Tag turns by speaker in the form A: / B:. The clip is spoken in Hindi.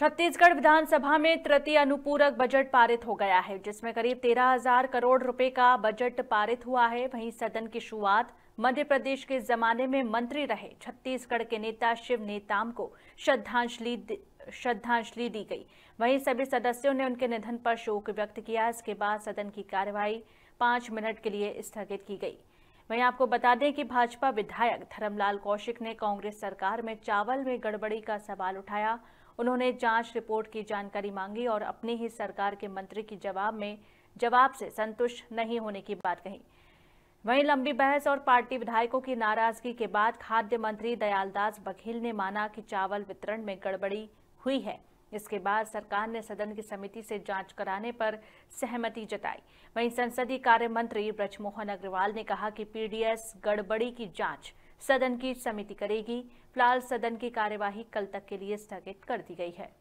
A: छत्तीसगढ़ विधानसभा में तृतीय अनुपूरक बजट पारित हो गया है जिसमें करीब तेरह हजार करोड़ रुपए का बजट पारित हुआ है वहीं सदन की शुरुआत मध्य प्रदेश के जमाने में मंत्री रहे छत्तीसगढ़ के नेता शिव नेताम को श्रद्धांजलि श्रद्धांजलि दी गई वहीं सभी सदस्यों ने उनके निधन पर शोक व्यक्त किया इसके बाद सदन की कार्यवाही पांच मिनट के लिए स्थगित की गई वहीं आपको बता दें कि भाजपा विधायक धर्मलाल कौशिक ने कांग्रेस सरकार में चावल में गड़बड़ी का सवाल उठाया उन्होंने जांच रिपोर्ट की जानकारी मांगी और अपनी ही सरकार के मंत्री की जवाब में जवाब से संतुष्ट नहीं होने की बात कही वहीं लंबी बहस और पार्टी विधायकों की नाराजगी के बाद खाद्य मंत्री दयालदास बघेल ने माना कि चावल वितरण में गड़बड़ी हुई है इसके बाद सरकार ने सदन की समिति से जांच कराने पर सहमति जताई वहीं संसदीय कार्य मंत्री ब्रजमोहन अग्रवाल ने कहा कि पीडीएस गड़बड़ी की जांच सदन की समिति करेगी फिलहाल सदन की कार्यवाही कल तक के लिए स्थगित कर दी गई है